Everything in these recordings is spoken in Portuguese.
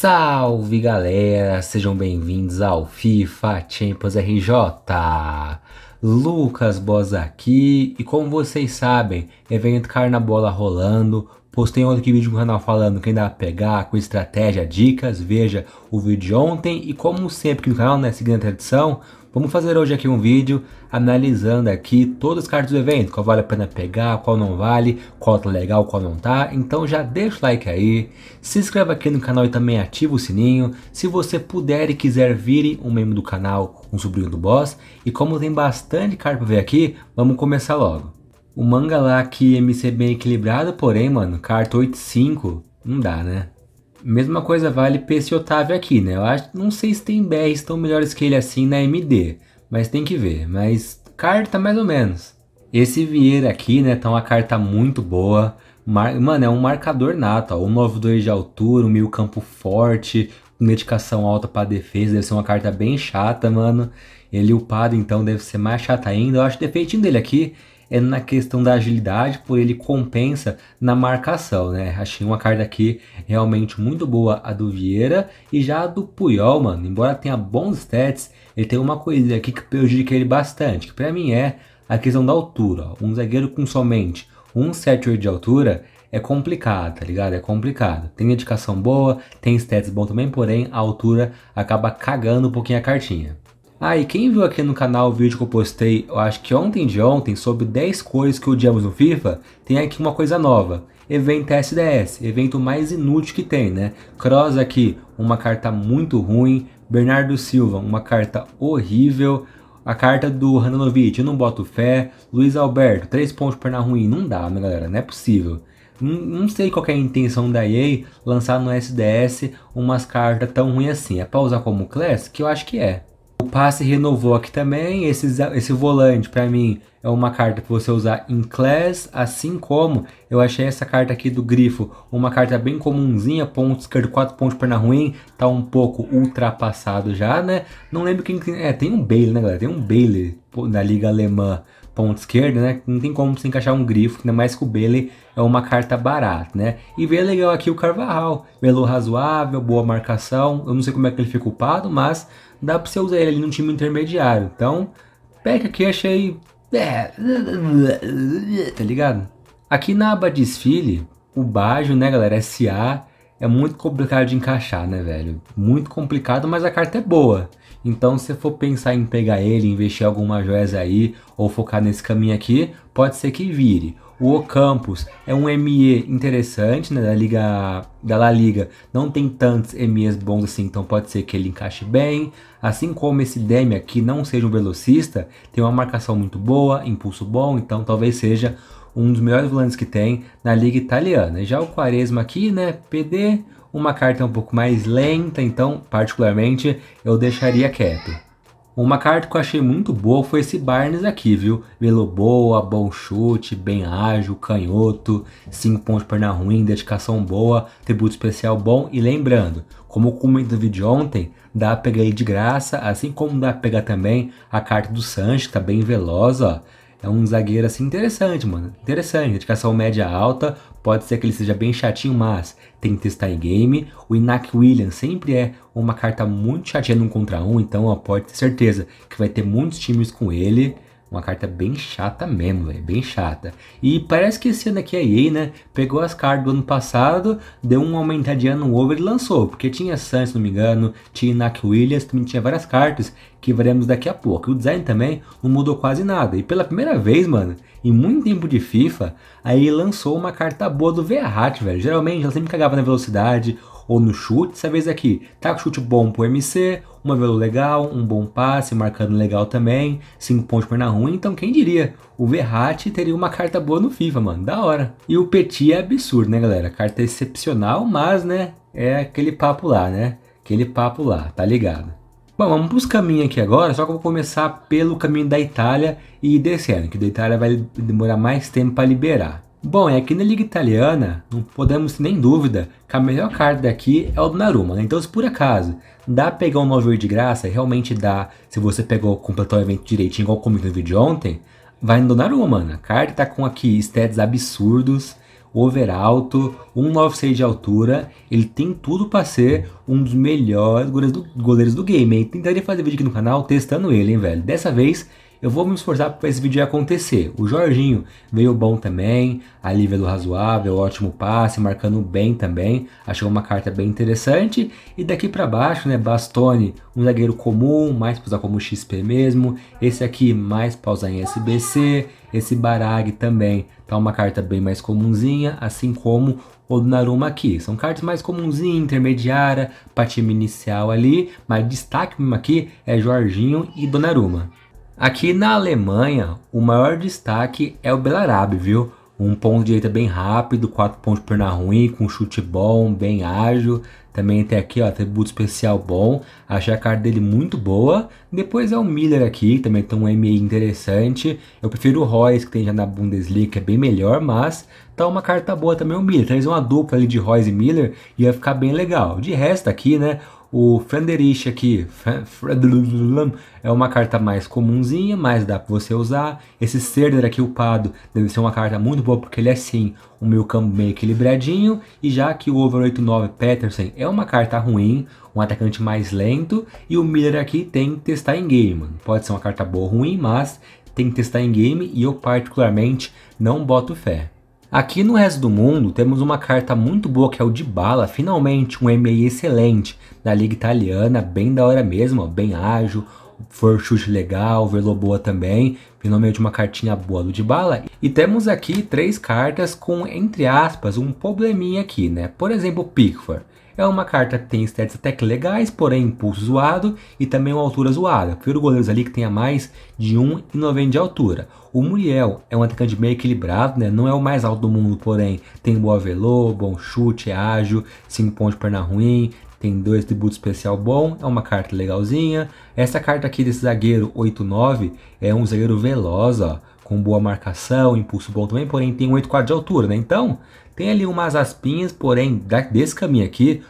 Salve galera, sejam bem-vindos ao FIFA Champions RJ. Lucas Boss aqui e como vocês sabem, evento Carna Bola rolando. Postei outro vídeo no canal falando quem dá pra pegar, com estratégia, dicas. Veja o vídeo de ontem e, como sempre aqui no canal, né, seguindo a tradição, Vamos fazer hoje aqui um vídeo analisando aqui todas as cartas do evento, qual vale a pena pegar, qual não vale, qual tá legal, qual não tá. Então já deixa o like aí, se inscreva aqui no canal e também ativa o sininho. Se você puder e quiser vire um membro do canal, um sobrinho do boss. E como tem bastante carta pra ver aqui, vamos começar logo. O manga lá que é MC bem equilibrado, porém, mano, carta 85 não dá, né? Mesma coisa vale para esse Otávio aqui, né? Eu acho, não sei se tem BRs tão melhores que ele assim na MD, mas tem que ver. Mas carta mais ou menos. Esse Vieira aqui, né, tá uma carta muito boa. Mar... Mano, é um marcador nato, ó. Um 92 de altura, um meio campo forte, Medicação alta para defesa. Deve ser uma carta bem chata, mano. Ele upado, então, deve ser mais chata ainda. Eu acho o defeitinho dele aqui é na questão da agilidade, por ele compensa na marcação, né? Achei uma carta aqui realmente muito boa, a do Vieira, e já a do Puyol, mano, embora tenha bons stats, ele tem uma coisa aqui que prejudica ele bastante, que pra mim é a questão da altura, ó. um zagueiro com somente 1,78 de altura, é complicado, tá ligado? É complicado. Tem dedicação boa, tem stats bom também, porém a altura acaba cagando um pouquinho a cartinha. Ah, e quem viu aqui no canal o vídeo que eu postei, eu acho que ontem de ontem, sobre 10 coisas que odiamos no FIFA, tem aqui uma coisa nova. Evento SDS, evento mais inútil que tem, né? Cross aqui, uma carta muito ruim. Bernardo Silva, uma carta horrível. A carta do Hananovic, eu não boto fé. Luiz Alberto, 3 pontos perna ruim. Não dá, né, galera? Não é possível. Não sei qual é a intenção da EA lançar no SDS umas cartas tão ruins assim. É pra usar como class? Que eu acho que é passe renovou aqui também. Esse, esse volante, para mim, é uma carta que você usar em class, assim como eu achei essa carta aqui do Grifo, uma carta bem comumzinha, ponto esquerdo, 4 pontos perna ruim, tá um pouco ultrapassado já, né? Não lembro quem... É, tem um Bailey, né, galera? Tem um Bailey na liga alemã ponta esquerda, né? Não tem como se encaixar um grifo, ainda mais que o Bele é uma carta barata, né? E veio legal aqui o Carvajal, velo razoável, boa marcação. Eu não sei como é que ele fica ocupado, mas dá para você usar ele ali no time intermediário. Então, pack aqui achei. É, tá ligado? Aqui na aba desfile, o Bajo, né, galera? SA é muito complicado de encaixar, né, velho? Muito complicado, mas a carta é boa. Então, se for pensar em pegar ele, investir em algumas joias aí, ou focar nesse caminho aqui, pode ser que vire. O Ocampos é um ME interessante, né, da Liga da La Liga. Não tem tantos MEs bons assim, então pode ser que ele encaixe bem. Assim como esse Demi aqui não seja um velocista, tem uma marcação muito boa, impulso bom, então talvez seja um dos melhores volantes que tem na liga italiana. Já o Quaresma aqui, né, PD, uma carta é um pouco mais lenta, então, particularmente, eu deixaria quieto. Uma carta que eu achei muito boa foi esse Barnes aqui, viu? Velo boa, bom chute, bem ágil, canhoto, 5 pontos de perna ruim, dedicação boa, tributo especial bom. E lembrando, como eu comentei no vídeo ontem, dá pra pegar ele de graça, assim como dá pra pegar também a carta do Sancho, que tá bem veloz, ó. É um zagueiro assim interessante, mano. Interessante, dedicação média alta, Pode ser que ele seja bem chatinho, mas tem que testar em game. O Inak Williams sempre é uma carta muito chatinha no contra um, então ó, pode ter certeza que vai ter muitos times com ele. Uma carta bem chata mesmo, velho. Bem chata. E parece que esse ano aqui a EA, né? Pegou as cartas do ano passado, deu um aumentadinha no over e lançou. Porque tinha Sun, se não me engano, tinha Nak Williams, também tinha várias cartas que veremos daqui a pouco. E o design também não mudou quase nada. E pela primeira vez, mano, em muito tempo de FIFA, aí lançou uma carta boa do Verrat, velho. Geralmente ela sempre cagava na velocidade ou no chute. Essa vez aqui, tá com chute bom pro MC, uma velo legal, um bom passe, marcando legal também, 5 pontos por na rua, então quem diria? O Verratti teria uma carta boa no FIFA, mano, da hora. E o Petit é absurdo, né, galera? Carta excepcional, mas, né, é aquele papo lá, né? Aquele papo lá, tá ligado? Bom, vamos pros caminhos aqui agora, só que eu vou começar pelo caminho da Itália e descendo, que da Itália vai demorar mais tempo para liberar. Bom, e aqui na Liga Italiana, não podemos ter nem dúvida que a melhor carta daqui é o Donnarumma. Né? Então, se por acaso dá pra pegar um 9 de graça, realmente dá, se você pegou, completou o evento direitinho, igual comigo no vídeo ontem, vai no Donnarumma, mano. A carta tá com aqui stats absurdos, over alto, 196 de altura, ele tem tudo para ser um dos melhores goleiros do, goleiros do game, hein? Tentaria fazer vídeo aqui no canal testando ele, hein, velho. Dessa vez, eu vou me esforçar para esse vídeo acontecer. O Jorginho veio bom também, Lívia do razoável, ótimo passe, marcando bem também. Achou uma carta bem interessante. E daqui para baixo, né, bastone, um zagueiro comum, mais para usar como XP mesmo. Esse aqui mais para usar em SBC. Esse Barag também tá uma carta bem mais comunzinha, assim como o Naruma aqui. São cartas mais comunzinha, intermediária, para time inicial ali, mas destaque mesmo aqui é Jorginho e Donnarumma. Aqui na Alemanha, o maior destaque é o Belarabe, viu? Um ponto de direita bem rápido, quatro pontos de perna ruim, com chute bom, bem ágil. Também tem aqui, ó, atributo especial bom. Achei a carta dele muito boa. Depois é o Miller aqui, também tem um MI interessante. Eu prefiro o Royce, que tem já na Bundesliga, que é bem melhor, mas tá uma carta boa também o Miller. Talvez uma dupla ali de Royce e Miller e ficar bem legal. De resto aqui, né, o Fenderich aqui é uma carta mais comunzinha, mas dá para você usar. Esse Serder aqui, o Pado, deve ser uma carta muito boa, porque ele é sim um meio campo meio equilibradinho. E já que o Over 89 Peterson é uma carta ruim, um atacante mais lento, e o Miller aqui tem que testar em game. Pode ser uma carta boa ou ruim, mas tem que testar em game e eu particularmente não boto fé. Aqui no resto do mundo, temos uma carta muito boa que é o de bala, finalmente um MA excelente na liga italiana, bem da hora mesmo, ó, bem ágil, forchute legal, velo boa também, finalmente uma cartinha boa do de bala. E temos aqui três cartas com, entre aspas, um probleminha aqui, né? Por exemplo, Pickford. É uma carta que tem stats até que legais, porém impulso zoado e também uma altura zoada. Prefiro goleiros ali que tenha mais de 1,90 de altura. O Muriel é um atacante meio equilibrado, né? não é o mais alto do mundo, porém tem boa avelô, bom chute, é ágil, 5 pontos de perna ruim, tem dois tributos especial bom, é uma carta legalzinha. Essa carta aqui desse zagueiro 8-9 é um zagueiro veloz, ó, com boa marcação, impulso bom também, porém tem 1,84 de altura, né? Então, tem ali umas aspinhas, porém, desse caminho aqui,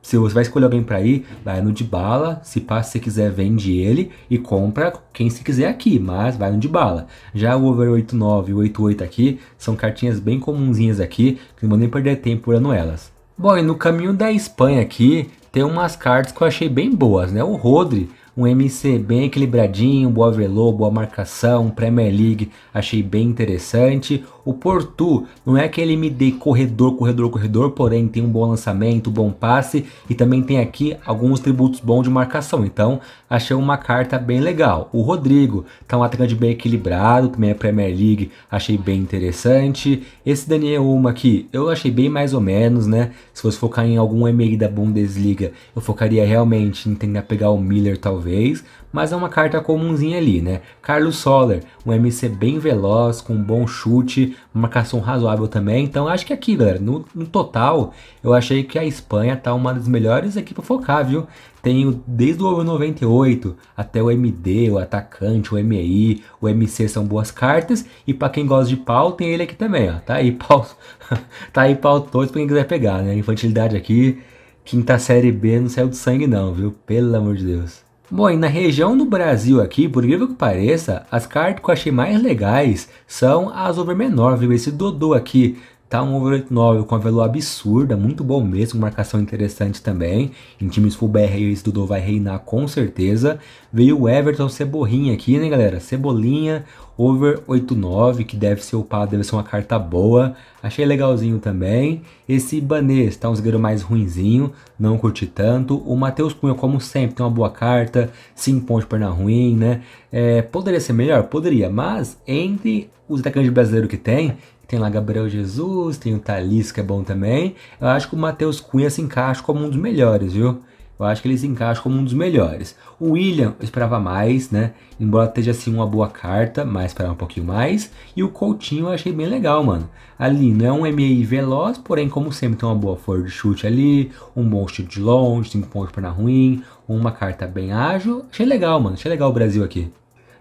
se você vai escolher alguém para ir, vai no de bala. Se passa, se quiser, vende ele e compra quem se quiser aqui, mas vai no de bala. Já o over 89 e 88 aqui são cartinhas bem comunzinhas aqui, que não vou nem perder tempo olhando elas. Bom, e no caminho da Espanha aqui, tem umas cartas que eu achei bem boas, né? O Rodri, um MC bem equilibradinho, boa velô, boa marcação, Premier League, achei bem interessante. O Portu não é que ele me dê corredor, corredor, corredor, porém tem um bom lançamento, um bom passe e também tem aqui alguns tributos bons de marcação. Então achei uma carta bem legal. O Rodrigo tá um atacante bem equilibrado, também é Premier League, achei bem interessante. Esse Daniel Uma aqui eu achei bem mais ou menos, né? Se fosse focar em algum MI da Bundesliga, eu focaria realmente em tentar pegar o Miller talvez, mas é uma carta comumzinha ali, né? Carlos Soller, um MC bem veloz, com um bom chute, marcação razoável também. Então acho que aqui, galera, no, no total, eu achei que a Espanha tá uma das melhores aqui para focar, viu? Tenho desde o 98 até o MD, o Atacante, o MI, o MC são boas cartas. E para quem gosta de pau, tem ele aqui também, ó. Tá aí pau, tá aí pau todos pra quem quiser pegar, né? Infantilidade aqui, quinta série B não saiu de sangue não, viu? Pelo amor de Deus. Bom, e na região do Brasil aqui, por incrível que pareça, as cartas que eu achei mais legais são as over menor, viu? Esse Dodô aqui, Tá um over 89 com a velo absurda, muito bom mesmo, marcação interessante também. Em times full BR, esse Dudu vai reinar com certeza. Veio o Everton cebolinha aqui, né, galera? Cebolinha, over 89, que deve ser upado, deve ser uma carta boa. Achei legalzinho também. Esse Ibanez tá um zagueiro mais ruinzinho, não curti tanto. O Matheus Cunha, como sempre, tem uma boa carta, 5 pontos de perna ruim, né? É, poderia ser melhor? Poderia, mas entre os atacantes brasileiros que tem, tem lá Gabriel Jesus, tem o Thalys, que é bom também. Eu acho que o Matheus Cunha se encaixa como um dos melhores, viu? Eu acho que ele se encaixa como um dos melhores. O William, eu esperava mais, né? Embora esteja assim uma boa carta, mas esperava um pouquinho mais. E o Coutinho eu achei bem legal, mano. Ali não é um MI veloz, porém, como sempre, tem uma boa força de chute ali, um bom chute de longe, 5 pontos para na ruim, uma carta bem ágil. Achei legal, mano. Achei legal o Brasil aqui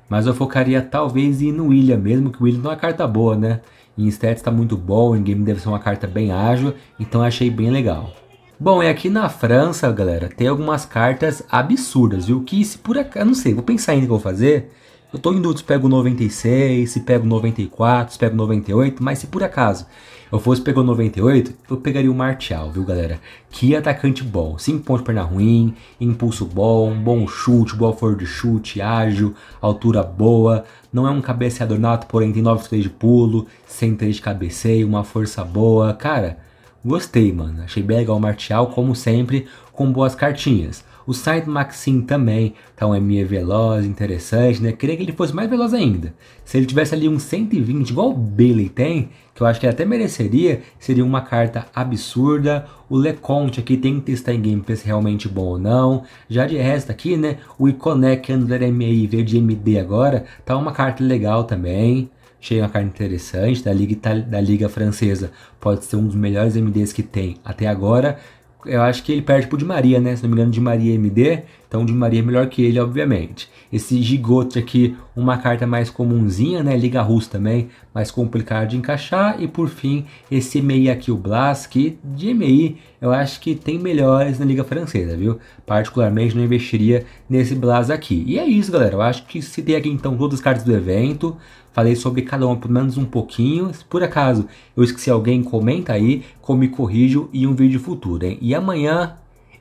mas eu focaria talvez em no William, mesmo que o William não tá é uma carta boa, né? Em stats está muito bom, em game deve ser uma carta bem ágil, então achei bem legal. Bom, e aqui na França, galera, tem algumas cartas absurdas, viu? Que se por acaso, não sei, vou pensar ainda o que eu vou fazer. Eu tô em dúvida se pego 96, se pego 94, se pego 98, mas se por acaso eu fosse pegou 98, eu pegaria o Martial, viu, galera? Que atacante bom. 5 pontos de perna ruim, impulso bom, bom chute, boa força de chute, ágil, altura boa. Não é um cabeceador nato, porém tem 9 de pulo, 103 de cabeceio, uma força boa. Cara, gostei, mano. Achei bem legal o Martial, como sempre, com boas cartinhas. O site Maxim também tá um ME veloz, interessante, né? Queria que ele fosse mais veloz ainda. Se ele tivesse ali um 120, igual o Bailey tem, que eu acho que ele até mereceria, seria uma carta absurda. O Leconte aqui tem que testar em gameplay se é realmente bom ou não. Já de resto aqui, né? O Iconec Andler MI veio de MD agora, tá uma carta legal também achei uma carta interessante da Liga, da Liga Francesa. Pode ser um dos melhores MDs que tem até agora eu acho que ele perde pro Di Maria, né? Se não me engano, Di Maria é MD. Então, Di Maria é melhor que ele, obviamente. Esse Gigote aqui, uma carta mais comunzinha, né? Liga Russo também, mais complicado de encaixar. E por fim, esse MI aqui, o Blas, que de MI eu acho que tem melhores na Liga Francesa, viu? Particularmente, não investiria nesse Blas aqui. E é isso, galera. Eu acho que citei aqui então todas as cartas do evento. Falei sobre cada uma, pelo menos um pouquinho. Se por acaso eu esqueci alguém, comenta aí, como me corrijo e um vídeo futuro, hein? E amanhã,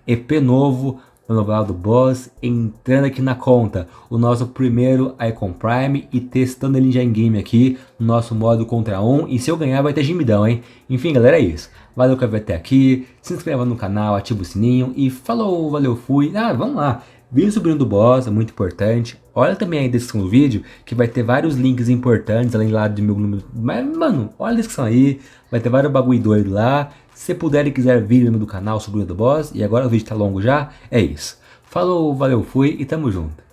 EP novo, no novela do Boss, entrando aqui na conta, o nosso primeiro Icon Prime e testando ele já em game aqui, no nosso modo contra um, e se eu ganhar vai ter gemidão, hein? Enfim, galera, é isso. Valeu que eu até aqui, se inscreva no canal, ativa o sininho e falou, valeu, fui. Ah, vamos lá, Vídeo sobre o Bruno Bosa, muito importante. Olha também aí a descrição do vídeo, que vai ter vários links importantes, além lá do meu número. Mas, mano, olha a descrição aí. Vai ter vários bagulho doido lá. Se puder e quiser vir no do canal sobre o Bruno Bosa. E agora o vídeo tá longo já. É isso. Falou, valeu, fui e tamo junto.